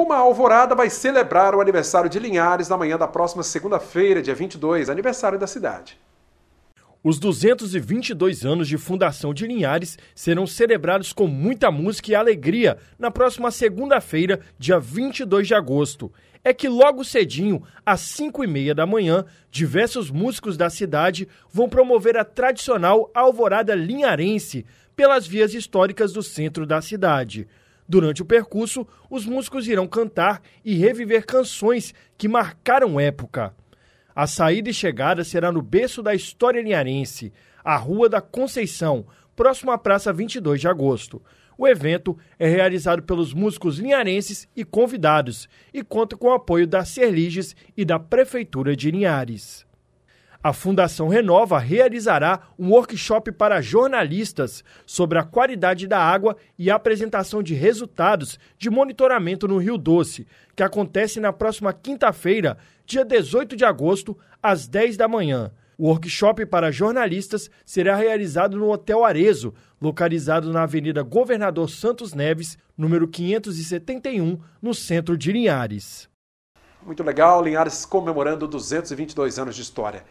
Uma alvorada vai celebrar o aniversário de Linhares na manhã da próxima segunda-feira, dia 22, aniversário da cidade. Os 222 anos de fundação de Linhares serão celebrados com muita música e alegria na próxima segunda-feira, dia 22 de agosto. É que logo cedinho, às 5 e meia da manhã, diversos músicos da cidade vão promover a tradicional alvorada linharense pelas vias históricas do centro da cidade. Durante o percurso, os músicos irão cantar e reviver canções que marcaram época. A saída e chegada será no berço da história linharense, a Rua da Conceição, próximo à Praça 22 de Agosto. O evento é realizado pelos músicos linharenses e convidados e conta com o apoio da Serliges e da Prefeitura de Linhares. A Fundação Renova realizará um workshop para jornalistas sobre a qualidade da água e a apresentação de resultados de monitoramento no Rio Doce, que acontece na próxima quinta-feira, dia 18 de agosto, às 10 da manhã. O workshop para jornalistas será realizado no Hotel Arezo, localizado na Avenida Governador Santos Neves, número 571, no centro de Linhares. Muito legal, Linhares comemorando 222 anos de história.